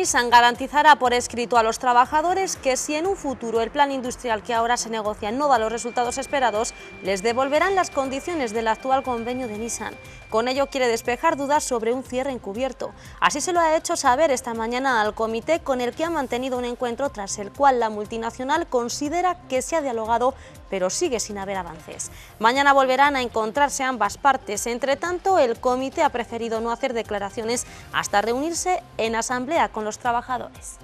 Nissan garantizará por escrito a los trabajadores que si en un futuro el plan industrial que ahora se negocia no da los resultados esperados, les devolverán las condiciones del actual convenio de Nissan. Con ello quiere despejar dudas sobre un cierre encubierto. Así se lo ha hecho saber esta mañana al comité con el que ha mantenido un encuentro tras el cual la multinacional considera que se ha dialogado pero sigue sin haber avances. Mañana volverán a encontrarse ambas partes. Entre tanto, el comité ha preferido no hacer declaraciones hasta reunirse en asamblea con los trabajadores.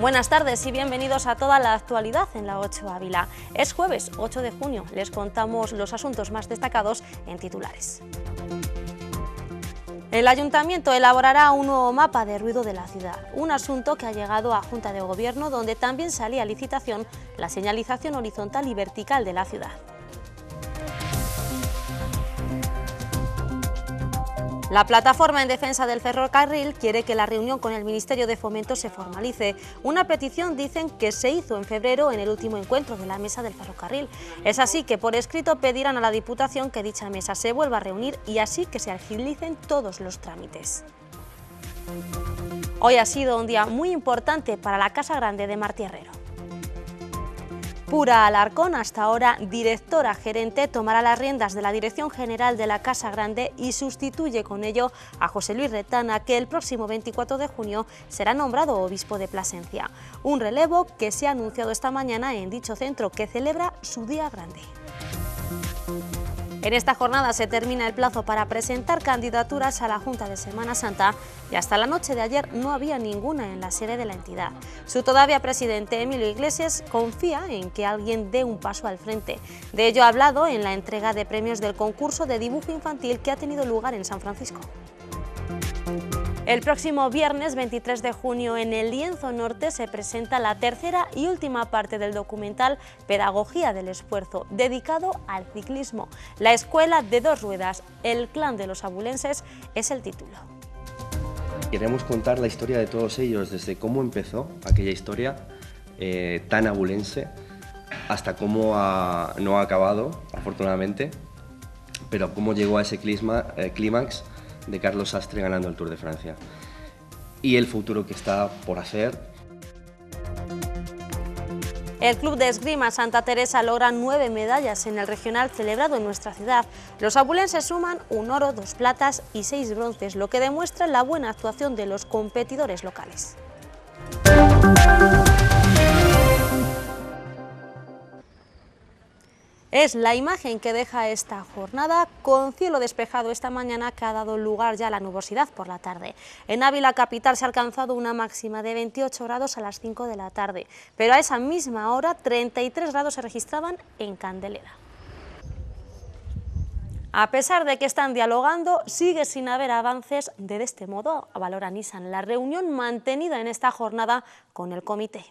Buenas tardes y bienvenidos a toda la actualidad en la 8 Ávila. Es jueves 8 de junio, les contamos los asuntos más destacados en titulares. El Ayuntamiento elaborará un nuevo mapa de ruido de la ciudad, un asunto que ha llegado a Junta de Gobierno donde también salía a licitación la señalización horizontal y vertical de la ciudad. La plataforma en defensa del ferrocarril quiere que la reunión con el Ministerio de Fomento se formalice. Una petición dicen que se hizo en febrero en el último encuentro de la mesa del ferrocarril. Es así que por escrito pedirán a la Diputación que dicha mesa se vuelva a reunir y así que se agilicen todos los trámites. Hoy ha sido un día muy importante para la Casa Grande de Marti Herrero. Pura Alarcón, hasta ahora directora gerente, tomará las riendas de la Dirección General de la Casa Grande y sustituye con ello a José Luis Retana, que el próximo 24 de junio será nombrado obispo de Plasencia. Un relevo que se ha anunciado esta mañana en dicho centro, que celebra su Día Grande. En esta jornada se termina el plazo para presentar candidaturas a la Junta de Semana Santa y hasta la noche de ayer no había ninguna en la sede de la entidad. Su todavía presidente Emilio Iglesias confía en que alguien dé un paso al frente. De ello ha hablado en la entrega de premios del concurso de dibujo infantil que ha tenido lugar en San Francisco. El próximo viernes 23 de junio en el Lienzo Norte se presenta la tercera y última parte del documental Pedagogía del Esfuerzo, dedicado al ciclismo. La escuela de dos ruedas, el clan de los abulenses, es el título. Queremos contar la historia de todos ellos, desde cómo empezó aquella historia eh, tan abulense hasta cómo no ha acabado, afortunadamente, pero cómo llegó a ese eh, clímax de Carlos Sastre ganando el Tour de Francia y el futuro que está por hacer. El Club de Esgrima Santa Teresa logra nueve medallas en el regional celebrado en nuestra ciudad. Los abulenses suman un oro, dos platas y seis bronces, lo que demuestra la buena actuación de los competidores locales. Es la imagen que deja esta jornada con cielo despejado esta mañana que ha dado lugar ya a la nubosidad por la tarde. En Ávila capital se ha alcanzado una máxima de 28 grados a las 5 de la tarde, pero a esa misma hora 33 grados se registraban en Candelera. A pesar de que están dialogando, sigue sin haber avances de, este modo, valora Nissan la reunión mantenida en esta jornada con el comité.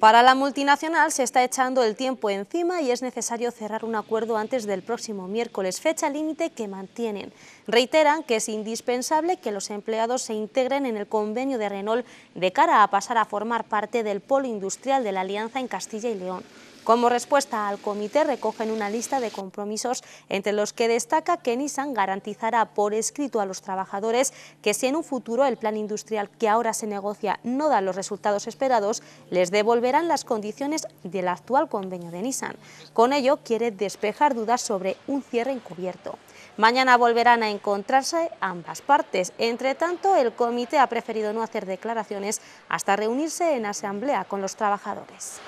Para la multinacional se está echando el tiempo encima y es necesario cerrar un acuerdo antes del próximo miércoles, fecha límite que mantienen. Reiteran que es indispensable que los empleados se integren en el convenio de Renault de cara a pasar a formar parte del polo industrial de la Alianza en Castilla y León. Como respuesta al comité recogen una lista de compromisos entre los que destaca que Nissan garantizará por escrito a los trabajadores que si en un futuro el plan industrial que ahora se negocia no da los resultados esperados, les devolverán las condiciones del actual convenio de Nissan. Con ello quiere despejar dudas sobre un cierre encubierto. Mañana volverán a encontrarse ambas partes. Entre tanto, el comité ha preferido no hacer declaraciones hasta reunirse en asamblea con los trabajadores.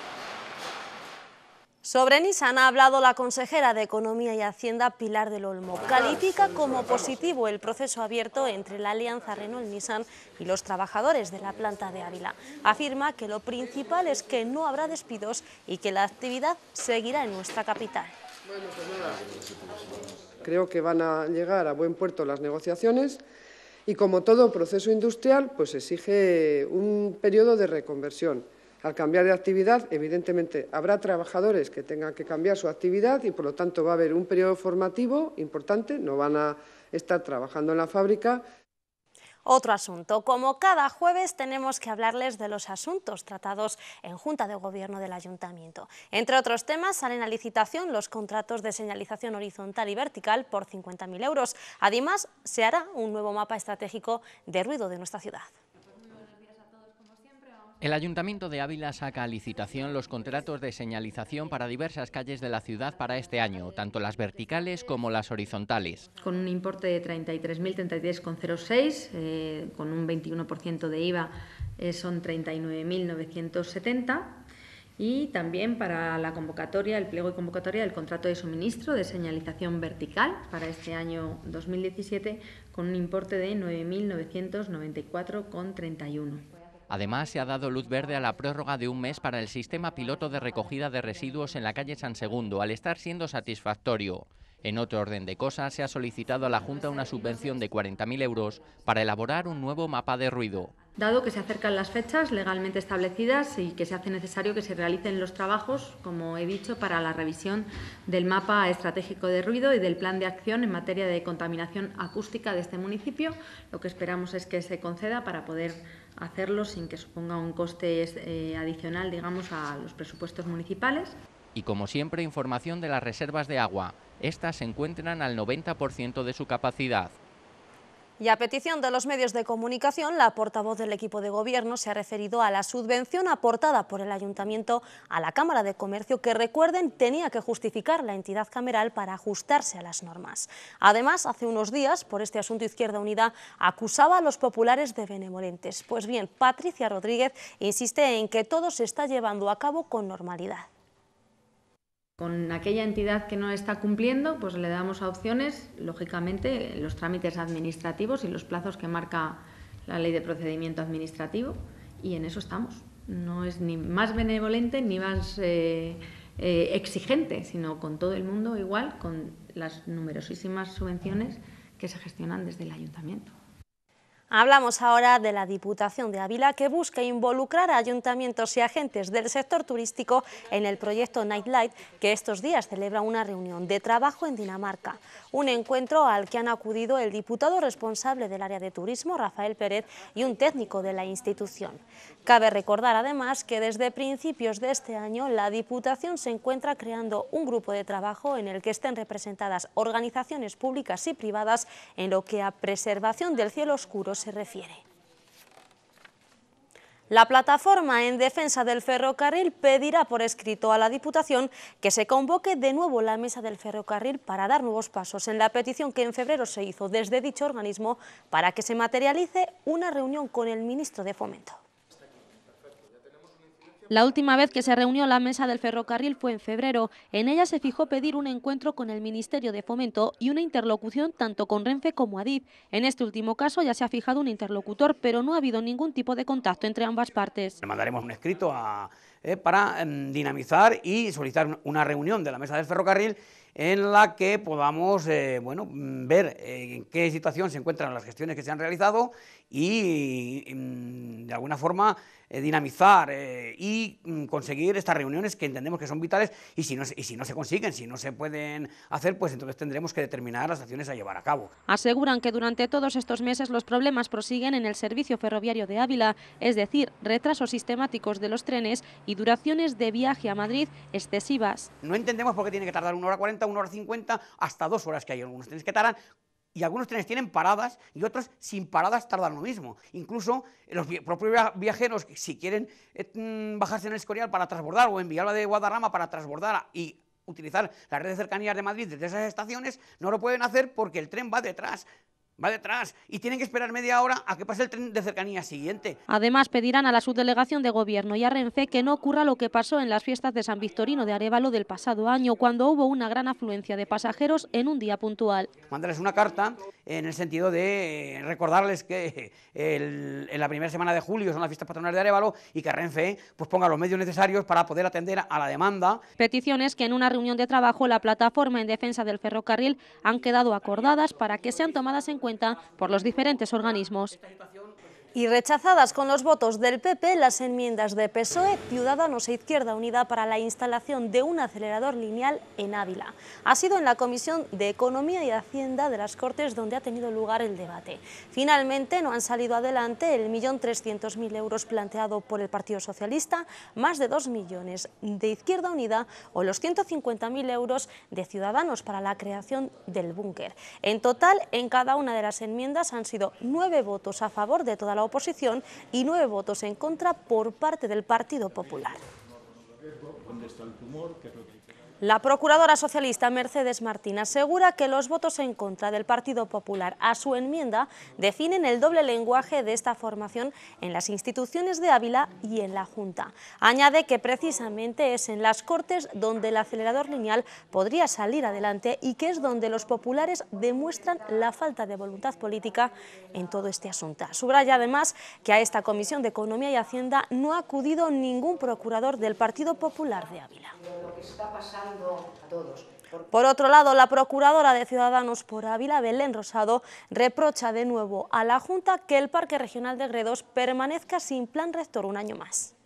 Sobre Nissan ha hablado la consejera de Economía y Hacienda, Pilar del Olmo. Califica como positivo el proceso abierto entre la alianza Renault-Nissan y los trabajadores de la planta de Ávila. Afirma que lo principal es que no habrá despidos y que la actividad seguirá en nuestra capital. Creo que van a llegar a buen puerto las negociaciones y como todo proceso industrial, pues exige un periodo de reconversión. Al cambiar de actividad, evidentemente, habrá trabajadores que tengan que cambiar su actividad y, por lo tanto, va a haber un periodo formativo importante, no van a estar trabajando en la fábrica. Otro asunto. Como cada jueves tenemos que hablarles de los asuntos tratados en Junta de Gobierno del Ayuntamiento. Entre otros temas salen a licitación los contratos de señalización horizontal y vertical por 50.000 euros. Además, se hará un nuevo mapa estratégico de ruido de nuestra ciudad. El Ayuntamiento de Ávila saca a licitación los contratos de señalización para diversas calles de la ciudad para este año, tanto las verticales como las horizontales. Con un importe de 33.033,06, eh, con un 21% de IVA eh, son 39.970. Y también para la convocatoria, el pliego y convocatoria del contrato de suministro de señalización vertical para este año 2017 con un importe de 9.994,31. Además, se ha dado luz verde a la prórroga de un mes para el sistema piloto de recogida de residuos en la calle San Segundo, al estar siendo satisfactorio. En otro orden de cosas, se ha solicitado a la Junta una subvención de 40.000 euros para elaborar un nuevo mapa de ruido. Dado que se acercan las fechas legalmente establecidas y que se hace necesario que se realicen los trabajos, como he dicho, para la revisión del mapa estratégico de ruido y del plan de acción en materia de contaminación acústica de este municipio, lo que esperamos es que se conceda para poder hacerlo sin que suponga un coste eh, adicional, digamos, a los presupuestos municipales. Y como siempre, información de las reservas de agua. Estas se encuentran al 90% de su capacidad. Y a petición de los medios de comunicación, la portavoz del equipo de gobierno se ha referido a la subvención aportada por el Ayuntamiento a la Cámara de Comercio, que recuerden tenía que justificar la entidad cameral para ajustarse a las normas. Además, hace unos días, por este asunto Izquierda Unida acusaba a los populares de benevolentes. Pues bien, Patricia Rodríguez insiste en que todo se está llevando a cabo con normalidad con aquella entidad que no está cumpliendo, pues le damos a opciones, lógicamente, los trámites administrativos y los plazos que marca la ley de procedimiento administrativo, y en eso estamos. No es ni más benevolente ni más eh, eh, exigente, sino con todo el mundo igual, con las numerosísimas subvenciones que se gestionan desde el ayuntamiento. Hablamos ahora de la Diputación de Ávila que busca involucrar a ayuntamientos y agentes del sector turístico en el proyecto Nightlight que estos días celebra una reunión de trabajo en Dinamarca. Un encuentro al que han acudido el diputado responsable del área de turismo, Rafael Pérez, y un técnico de la institución. Cabe recordar además que desde principios de este año la Diputación se encuentra creando un grupo de trabajo en el que estén representadas organizaciones públicas y privadas en lo que a preservación del cielo oscuro se refiere. La plataforma en defensa del ferrocarril pedirá por escrito a la Diputación que se convoque de nuevo la mesa del ferrocarril para dar nuevos pasos en la petición que en febrero se hizo desde dicho organismo para que se materialice una reunión con el ministro de Fomento. La última vez que se reunió la mesa del ferrocarril fue en febrero. En ella se fijó pedir un encuentro con el Ministerio de Fomento y una interlocución tanto con Renfe como Adif. En este último caso ya se ha fijado un interlocutor, pero no ha habido ningún tipo de contacto entre ambas partes. Le mandaremos un escrito a eh, para em, dinamizar y solicitar una reunión de la mesa del ferrocarril en la que podamos eh, bueno, mm, ver eh, en qué situación se encuentran las gestiones que se han realizado y, mm, de alguna forma dinamizar y mm, conseguir estas reuniones que entendemos que son vitales y si, no, y si no se consiguen, si no se pueden hacer, pues entonces tendremos que determinar las acciones a llevar a cabo. Aseguran que durante todos estos meses los problemas prosiguen en el servicio ferroviario de Ávila, es decir, retrasos sistemáticos de los trenes y duraciones de viaje a Madrid excesivas. No entendemos por qué tiene que tardar una hora 40, una hora 50, hasta dos horas que hay algunos trenes que tardan y algunos trenes tienen paradas y otros sin paradas tardan lo mismo. Incluso eh, los propios viajeros, si quieren eh, mm, bajarse en el Escorial para transbordar o en Villalba de Guadarrama para transbordar y utilizar la red de cercanías de Madrid desde esas estaciones, no lo pueden hacer porque el tren va detrás va detrás y tienen que esperar media hora a que pase el tren de cercanía siguiente. Además, pedirán a la subdelegación de Gobierno y a Renfe que no ocurra lo que pasó en las fiestas de San Victorino de Arevalo del pasado año, cuando hubo una gran afluencia de pasajeros en un día puntual. Mandarles una carta en el sentido de eh, recordarles que eh, en la primera semana de julio son las fiestas patronales de Arevalo y que Renfe pues, ponga los medios necesarios para poder atender a la demanda. Peticiones que en una reunión de trabajo la plataforma en defensa del ferrocarril han quedado acordadas para que sean tomadas en cuenta por los diferentes organismos. Y rechazadas con los votos del PP las enmiendas de PSOE, Ciudadanos e Izquierda Unida para la instalación de un acelerador lineal en Ávila. Ha sido en la Comisión de Economía y Hacienda de las Cortes donde ha tenido lugar el debate. Finalmente no han salido adelante el millón trescientos mil euros planteado por el Partido Socialista, más de 2 millones de Izquierda Unida o los 150.000 euros de Ciudadanos para la creación del búnker. En total, en cada una de las enmiendas han sido nueve votos a favor de toda la oposición y nueve votos en contra por parte del Partido Popular. La procuradora socialista Mercedes Martín asegura que los votos en contra del Partido Popular a su enmienda definen el doble lenguaje de esta formación en las instituciones de Ávila y en la Junta. Añade que precisamente es en las Cortes donde el acelerador lineal podría salir adelante y que es donde los populares demuestran la falta de voluntad política en todo este asunto. Subraya además que a esta Comisión de Economía y Hacienda no ha acudido ningún procurador del Partido Popular de Ávila está pasando a todos. Por otro lado, la procuradora de Ciudadanos por Ávila, Belén Rosado, reprocha de nuevo a la Junta que el Parque Regional de Gredos permanezca sin plan rector un año más.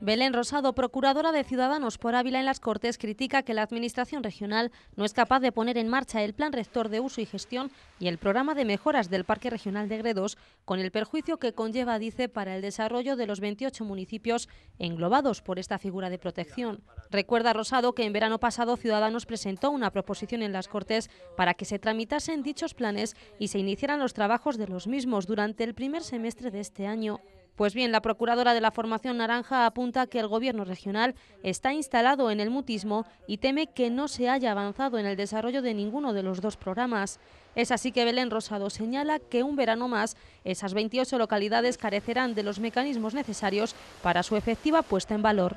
Belén Rosado, procuradora de Ciudadanos por Ávila en las Cortes, critica que la Administración regional no es capaz de poner en marcha el Plan Rector de Uso y Gestión y el Programa de Mejoras del Parque Regional de Gredos, con el perjuicio que conlleva, dice, para el desarrollo de los 28 municipios englobados por esta figura de protección. Recuerda Rosado que en verano pasado Ciudadanos presentó una proposición en las Cortes para que se tramitasen dichos planes y se iniciaran los trabajos de los mismos durante el primer semestre de este año. Pues bien, la procuradora de la Formación Naranja apunta que el gobierno regional está instalado en el mutismo y teme que no se haya avanzado en el desarrollo de ninguno de los dos programas. Es así que Belén Rosado señala que un verano más esas 28 localidades carecerán de los mecanismos necesarios para su efectiva puesta en valor.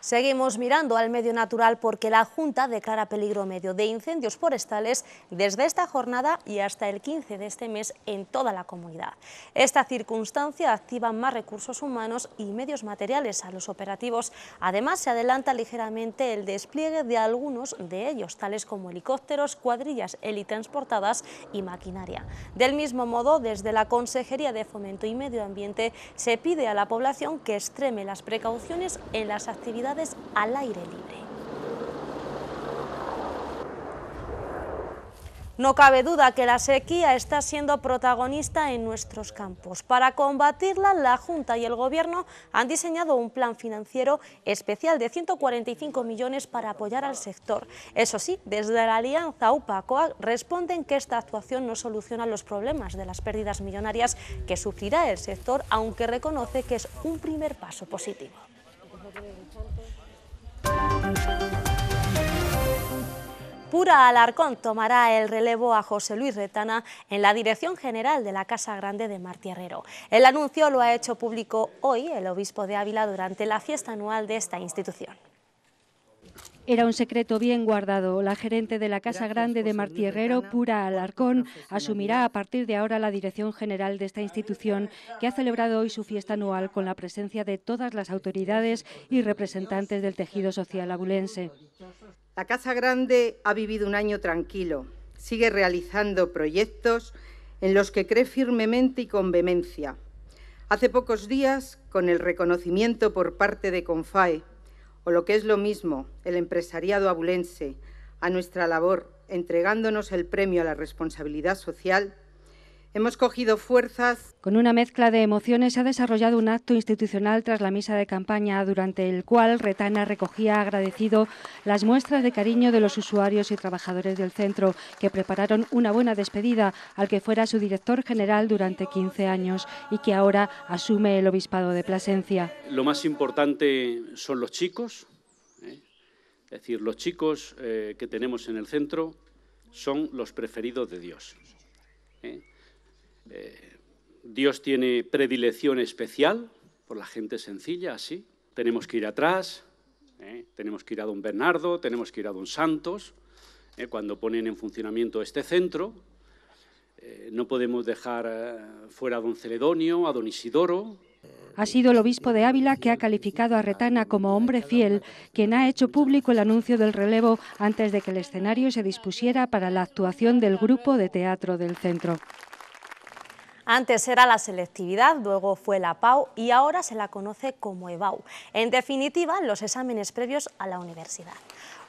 Seguimos mirando al medio natural porque la Junta declara peligro medio de incendios forestales desde esta jornada y hasta el 15 de este mes en toda la comunidad. Esta circunstancia activa más recursos humanos y medios materiales a los operativos. Además, se adelanta ligeramente el despliegue de algunos de ellos, tales como helicópteros, cuadrillas helitransportadas y maquinaria. Del mismo modo, desde la Consejería de Fomento y Medio Ambiente se pide a la población que extreme las precauciones en las actividades al aire libre. No cabe duda que la sequía está siendo protagonista en nuestros campos. Para combatirla, la Junta y el Gobierno han diseñado un plan financiero especial de 145 millones para apoyar al sector. Eso sí, desde la Alianza UPACOA responden que esta actuación no soluciona los problemas de las pérdidas millonarias que sufrirá el sector, aunque reconoce que es un primer paso positivo. Pura Alarcón tomará el relevo a José Luis Retana en la dirección general de la Casa Grande de Marti Herrero. El anuncio lo ha hecho público hoy el obispo de Ávila durante la fiesta anual de esta institución. Era un secreto bien guardado. La gerente de la Casa Grande de Martí Herrero, Pura Alarcón, asumirá a partir de ahora la dirección general de esta institución que ha celebrado hoy su fiesta anual con la presencia de todas las autoridades y representantes del tejido social abulense. La Casa Grande ha vivido un año tranquilo. Sigue realizando proyectos en los que cree firmemente y con vehemencia. Hace pocos días, con el reconocimiento por parte de CONFAE o lo que es lo mismo, el empresariado abulense, a nuestra labor, entregándonos el premio a la responsabilidad social, Hemos cogido fuerzas. Con una mezcla de emociones se ha desarrollado un acto institucional tras la misa de campaña, durante el cual Retana recogía agradecido las muestras de cariño de los usuarios y trabajadores del centro, que prepararon una buena despedida al que fuera su director general durante 15 años y que ahora asume el obispado de Plasencia. Lo más importante son los chicos, ¿eh? es decir, los chicos eh, que tenemos en el centro son los preferidos de Dios. ¿eh? Eh, Dios tiene predilección especial por la gente sencilla, así. Tenemos que ir atrás, eh, tenemos que ir a don Bernardo, tenemos que ir a don Santos, eh, cuando ponen en funcionamiento este centro. no podemos dejar fuera a don Celedonio, a don Isidoro, ha sido el obispo de Ávila que ha calificado a Retana como hombre fiel, quien ha hecho público el anuncio del relevo antes de que el escenario se dispusiera para la actuación del grupo de teatro del centro. Antes era la selectividad, luego fue la PAU y ahora se la conoce como EBAU. En definitiva, los exámenes previos a la universidad.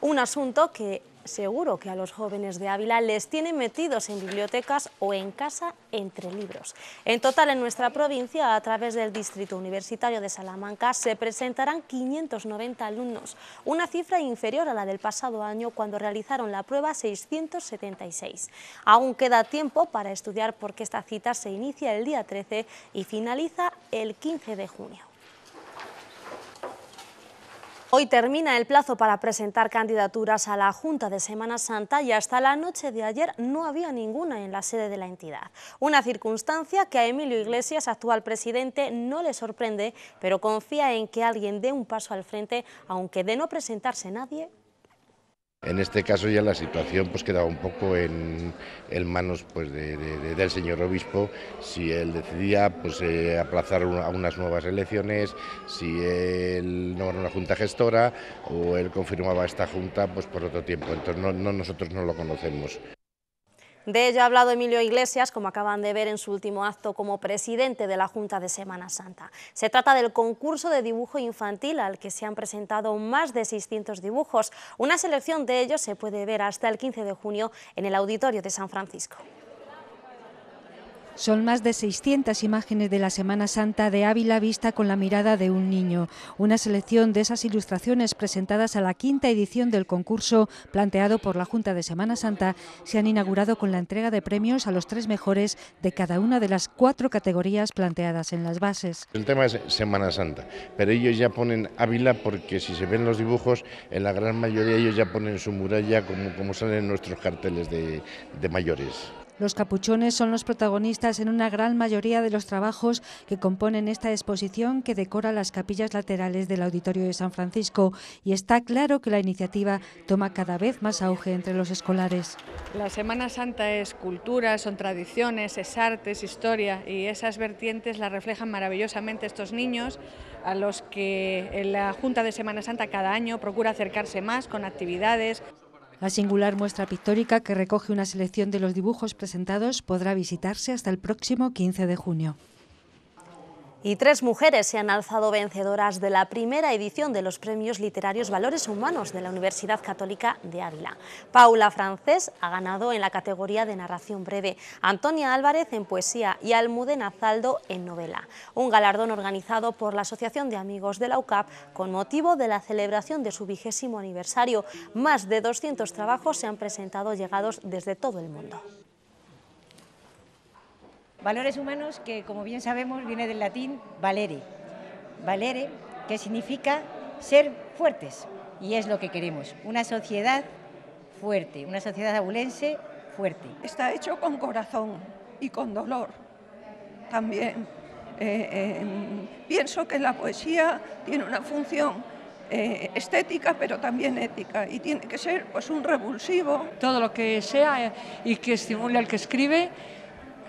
Un asunto que seguro que a los jóvenes de Ávila les tienen metidos en bibliotecas o en casa entre libros. En total, en nuestra provincia, a través del Distrito Universitario de Salamanca, se presentarán 590 alumnos, una cifra inferior a la del pasado año cuando realizaron la prueba 676. Aún queda tiempo para estudiar porque esta cita se inicia el día 13 y finaliza el 15 de junio. Hoy termina el plazo para presentar candidaturas a la Junta de Semana Santa y hasta la noche de ayer no había ninguna en la sede de la entidad. Una circunstancia que a Emilio Iglesias, actual presidente, no le sorprende, pero confía en que alguien dé un paso al frente, aunque de no presentarse nadie, en este caso ya la situación pues quedaba un poco en, manos pues de, del señor obispo si él decidía pues eh, aplazar a unas nuevas elecciones, si él era una junta gestora o él confirmaba esta junta pues por otro tiempo. Entonces no nosotros no lo conocemos. De ello ha hablado Emilio Iglesias, como acaban de ver en su último acto como presidente de la Junta de Semana Santa. Se trata del concurso de dibujo infantil al que se han presentado más de 600 dibujos. Una selección de ellos se puede ver hasta el 15 de junio en el Auditorio de San Francisco. Son más de 600 imágenes de la Semana Santa de Ávila vista con la mirada de un niño. Una selección de esas ilustraciones presentadas a la quinta edición del concurso planteado por la Junta de Semana Santa se han inaugurado con la entrega de premios a los tres mejores de cada una de las cuatro categorías planteadas en las bases. El tema es Semana Santa, pero ellos ya ponen Ávila porque si se ven los dibujos, en la gran mayoría ellos ya ponen su muralla como, salen nuestros carteles de mayores. Los capuchones son los protagonistas en una gran mayoría de los trabajos que componen esta exposición que decora las capillas laterales del Auditorio de San Francisco y está claro que la iniciativa toma cada vez más auge entre los escolares. La Semana Santa es cultura, son tradiciones, es arte, es historia y esas vertientes las reflejan maravillosamente estos niños a los que la Junta de Semana Santa cada año procura acercarse más con actividades, la singular muestra pictórica que recoge una selección de los dibujos presentados podrá visitarse hasta el próximo 15 de junio. Y tres mujeres se han alzado vencedoras de la primera edición de los premios literarios Valores Humanos de la Universidad Católica de Ávila. Paula Francés ha ganado en la categoría de narración breve, Antonia Álvarez en poesía y Almudena Zaldo en novela. Un galardón organizado por la Asociación de Amigos de la UCAP con motivo de la celebración de su vigésimo aniversario. Más de 200 trabajos se han presentado llegados desde todo el mundo. Valores humanos que, como bien sabemos, viene del latín valere. Valere, que significa ser fuertes, y es lo que queremos, una sociedad fuerte, una sociedad abulense fuerte. Está hecho con corazón y con dolor también. Eh, em, pienso que la poesía tiene una función eh, estética, pero también ética, y tiene que ser pues, un revulsivo. Todo lo que sea eh, y que estimule al que escribe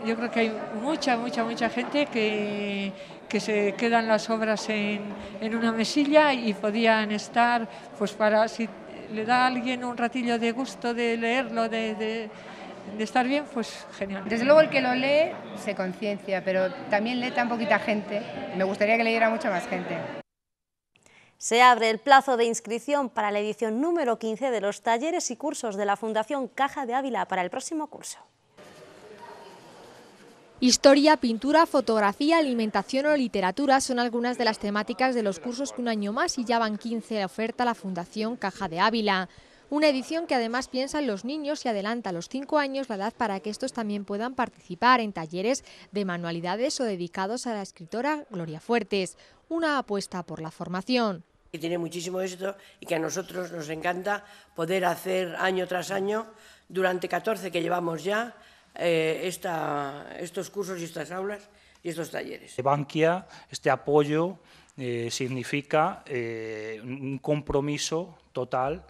yo creo que hay mucha, mucha, mucha gente que, que se quedan las obras en, una mesilla y podían estar, pues para si le da a alguien un ratillo de gusto de leerlo, de, de estar bien, pues genial. Desde luego el que lo lee se conciencia, pero también lee tan poquita gente. Me gustaría que leyera mucha más gente. Se abre el plazo de inscripción para la edición número 15 de los talleres y cursos de la Fundación Caja de Ávila para el próximo curso. Historia, pintura, fotografía, alimentación o literatura son algunas de las temáticas de los cursos que un año más y ya van 15 oferta la Fundación Caja de Ávila. Una edición que además piensa en los niños y adelanta a los 5 años la edad para que estos también puedan participar en talleres de manualidades o dedicados a la escritora Gloria Fuertes. Una apuesta por la formación. Que tiene muchísimo éxito y que a nosotros nos encanta poder hacer año tras año, durante 14 que llevamos ya, eh, estos cursos y estas aulas y estos talleres. Bankia, este apoyo eh, significa eh, un compromiso total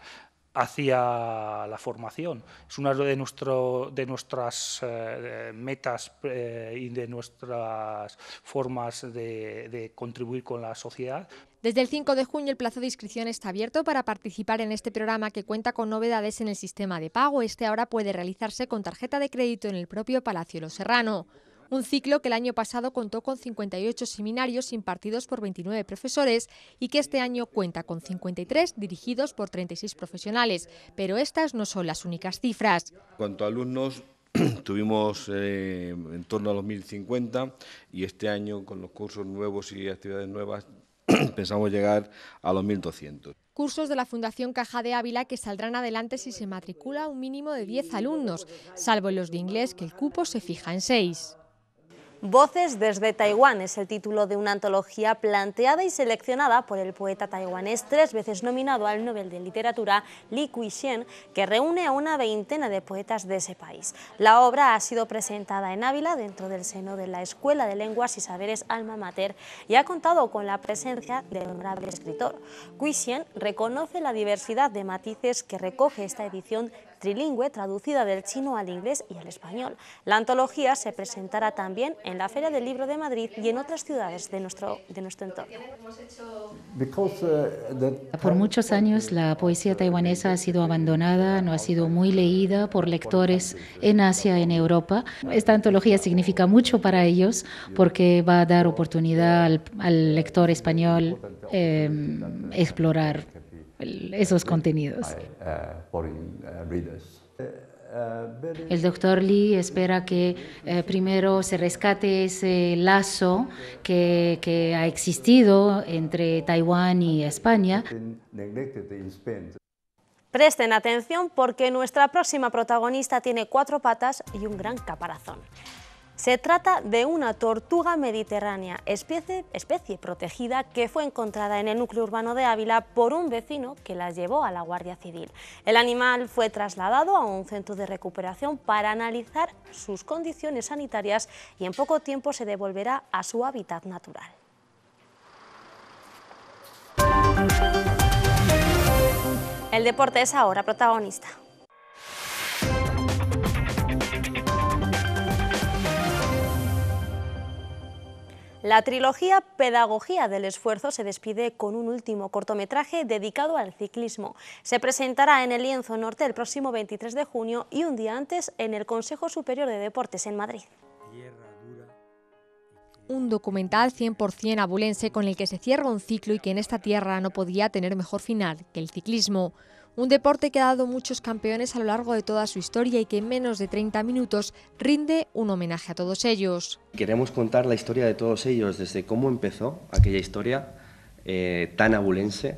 hacia la formación. Es una de, de nuestras eh, metas eh, y de nuestras formas de, contribuir con la sociedad. Desde el 5 de junio el plazo de inscripción está abierto para participar en este programa que cuenta con novedades en el sistema de pago. Este ahora puede realizarse con tarjeta de crédito en el propio Palacio Los Serrano. Un ciclo que el año pasado contó con 58 seminarios impartidos por 29 profesores y que este año cuenta con 53 dirigidos por 36 profesionales. Pero estas no son las únicas cifras. En cuanto a alumnos, tuvimos eh, en torno a los 1.050 y este año con los cursos nuevos y actividades nuevas pensamos llegar a los 1.200. Cursos de la Fundación Caja de Ávila que saldrán adelante si se matricula un mínimo de 10 alumnos, salvo en los de inglés que el cupo se fija en 6. Voces desde Taiwán es el título de una antología planteada y seleccionada por el poeta taiwanés tres veces nominado al Nobel de Literatura Li Kuixian, que reúne a una veintena de poetas de ese país. La obra ha sido presentada en Ávila dentro del seno de la Escuela de Lenguas y Saberes Alma Mater y ha contado con la presencia del honorable escritor. Kuixian reconoce la diversidad de matices que recoge esta edición trilingüe traducida del chino al inglés y al español. La antología se presentará también en la Feria del Libro de Madrid y en otras ciudades de nuestro, de nuestro entorno. Uh, por muchos años la poesía taiwanesa ha sido abandonada, no ha sido muy leída por lectores en Asia, en Europa. Esta antología significa mucho para ellos porque va a dar oportunidad al, lector español eh, explorar esos contenidos. Uh, uh, el doctor Lee espera que eh, primero se rescate ese lazo que, que ha existido entre Taiwán y España. Presten atención porque nuestra próxima protagonista tiene cuatro patas y un gran caparazón. Se trata de una tortuga mediterránea, especie, protegida que fue encontrada en el núcleo urbano de Ávila por un vecino que la llevó a la Guardia Civil. El animal fue trasladado a un centro de recuperación para analizar sus condiciones sanitarias y en poco tiempo se devolverá a su hábitat natural. El deporte es ahora protagonista. La trilogía Pedagogía del Esfuerzo se despide con un último cortometraje dedicado al ciclismo. Se presentará en el Lienzo Norte el próximo 23 de junio y un día antes en el Consejo Superior de Deportes en Madrid. Un documental 100% abulense con el que se cierra un ciclo y que en esta tierra no podía tener mejor final que el ciclismo. Un deporte que ha dado muchos campeones a lo largo de toda su historia y que en menos de 30 minutos rinde un homenaje a todos ellos. Queremos contar la historia de todos ellos, desde cómo empezó aquella historia eh, tan abulense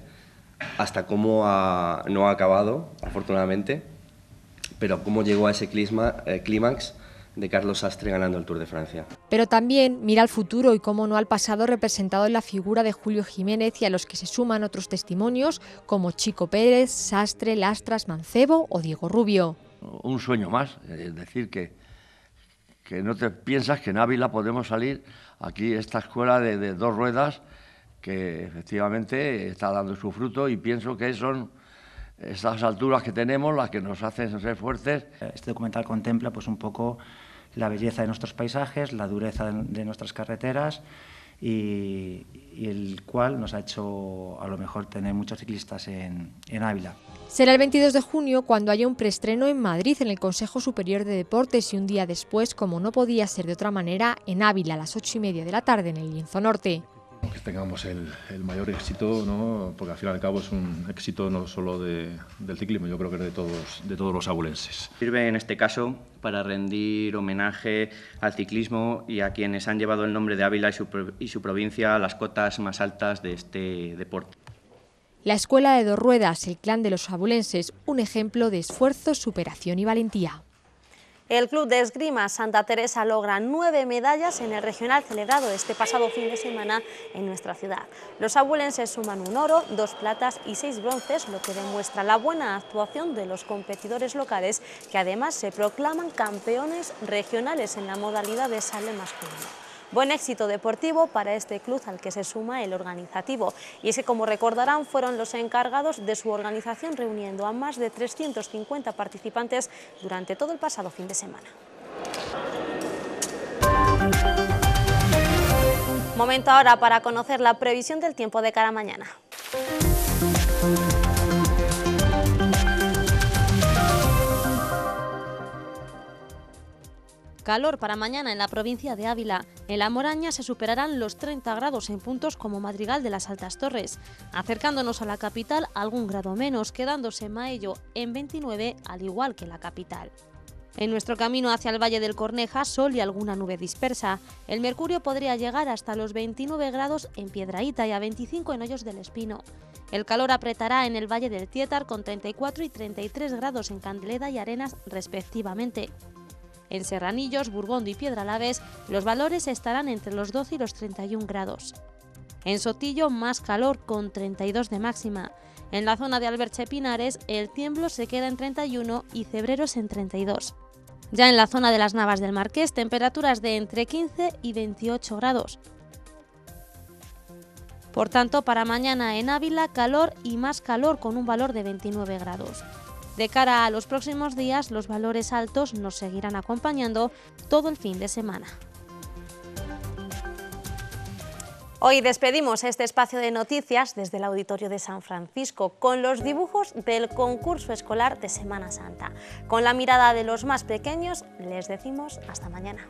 hasta cómo no ha acabado, afortunadamente, pero cómo llegó a ese eh, clímax de Carlos Sastre ganando el Tour de Francia. Pero también mira al futuro y cómo no al pasado representado en la figura de Julio Jiménez y a los que se suman otros testimonios como Chico Pérez, Sastre, Lastras, Mancebo o Diego Rubio. Un sueño más, es decir, que, que no te piensas que en Ávila podemos salir aquí, esta escuela de, dos ruedas, que efectivamente está dando su fruto y pienso que son esas alturas que tenemos las que nos hacen ser fuertes. Este documental contempla pues un poco la belleza de nuestros paisajes, la dureza de nuestras carreteras y, el cual nos ha hecho a lo mejor tener muchos ciclistas en, Ávila. Será el 22 de junio cuando haya un preestreno en Madrid en el Consejo Superior de Deportes y un día después, como no podía ser de otra manera, en Ávila a las ocho y media de la tarde en el Lienzo Norte que tengamos el, mayor éxito, porque al fin y al cabo es un éxito no solo del ciclismo, yo creo que es de todos, de todos los abulenses. Sirve en este caso para rendir homenaje al ciclismo y a quienes han llevado el nombre de Ávila y su, y su provincia a las cotas más altas de este deporte. La Escuela de Dos Ruedas, el clan de los abulenses, un ejemplo de esfuerzo, superación y valentía. El Club de Esgrima Santa Teresa logra nueve medallas en el regional celebrado este pasado fin de semana en nuestra ciudad. Los abuelenses suman un oro, dos platas y seis bronces, lo que demuestra la buena actuación de los competidores locales, que además se proclaman campeones regionales en la modalidad de sale masculino. Buen éxito deportivo para este club al que se suma el organizativo. Y ese, que, como recordarán, fueron los encargados de su organización reuniendo a más de 350 participantes durante todo el pasado fin de semana. Momento ahora para conocer la previsión del tiempo de cara mañana. Calor para mañana en la provincia de Ávila. En la Moraña se superarán los 30 grados en puntos como Madrigal de las Altas Torres, acercándonos a la capital algún grado menos, quedándose Maello en 29 al igual que la capital. En nuestro camino hacia el Valle del Corneja, sol y alguna nube dispersa. El mercurio podría llegar hasta los 29 grados en Piedraíta y a 25 en Hoyos del Espino. El calor apretará en el Valle del Tietar con 34 y 33 grados en Candeleda y Arenas respectivamente. En Serranillos, Burgondo y Piedralaves, los valores estarán entre los 12 y los 31 grados. En Sotillo, más calor con 32 de máxima. En la zona de Alberche Pinares, el tiemblo se queda en 31 y Cebreros en 32. Ya en la zona de las Navas del Marqués, temperaturas de entre 15 y 28 grados. Por tanto, para mañana en Ávila, calor y más calor con un valor de 29 grados. De cara a los próximos días, los valores altos nos seguirán acompañando todo el fin de semana. Hoy despedimos este espacio de noticias desde el Auditorio de San Francisco con los dibujos del concurso escolar de Semana Santa. Con la mirada de los más pequeños les decimos hasta mañana.